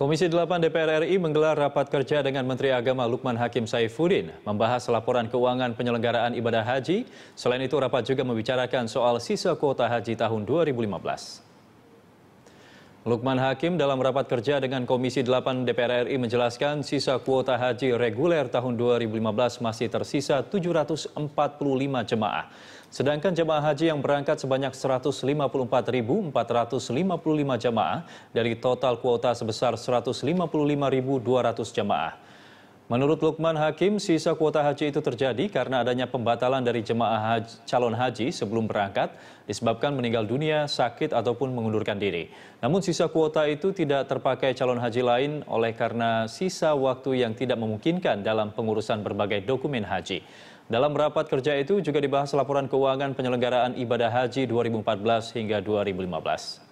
Komisi 8 DPR RI menggelar rapat kerja dengan Menteri Agama Lukman Hakim Saifuddin membahas laporan keuangan penyelenggaraan ibadah haji. Selain itu rapat juga membicarakan soal sisa kuota haji tahun 2015. Lukman Hakim dalam rapat kerja dengan Komisi 8 DPR RI menjelaskan sisa kuota haji reguler tahun 2015 masih tersisa 745 jemaah. Sedangkan jemaah haji yang berangkat sebanyak 154.455 jemaah dari total kuota sebesar 155.200 jemaah. Menurut Lukman Hakim, sisa kuota haji itu terjadi karena adanya pembatalan dari jemaah haji, calon haji sebelum berangkat disebabkan meninggal dunia, sakit ataupun mengundurkan diri. Namun sisa kuota itu tidak terpakai calon haji lain oleh karena sisa waktu yang tidak memungkinkan dalam pengurusan berbagai dokumen haji. Dalam rapat kerja itu juga dibahas laporan keuangan penyelenggaraan ibadah haji 2014 hingga 2015.